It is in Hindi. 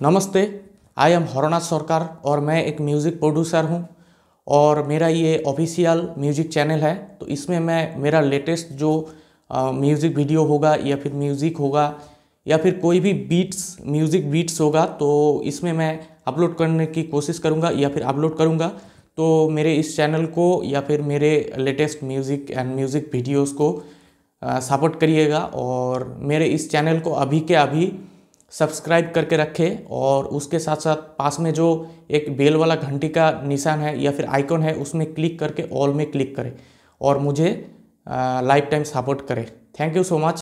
नमस्ते आई एम हरनाथ सरकार और मैं एक म्यूज़िक प्रोड्यूसर हूँ और मेरा ये ऑफिशियल म्यूज़िक चैनल है तो इसमें मैं मेरा लेटेस्ट जो म्यूज़िक वीडियो होगा या फिर म्यूज़िक होगा या फिर कोई भी बीट्स म्यूज़िक बीट्स होगा तो इसमें मैं अपलोड करने की कोशिश करूँगा या फिर अपलोड करूँगा तो मेरे इस चैनल को या फिर मेरे latest music and music videos को सपोर्ट करिएगा और मेरे इस चैनल को अभी के अभी सब्सक्राइब करके रखें और उसके साथ साथ पास में जो एक बेल वाला घंटी का निशान है या फिर आइकॉन है उसमें क्लिक करके ऑल में क्लिक करें और मुझे लाइफ टाइम सपोर्ट करें थैंक यू सो मच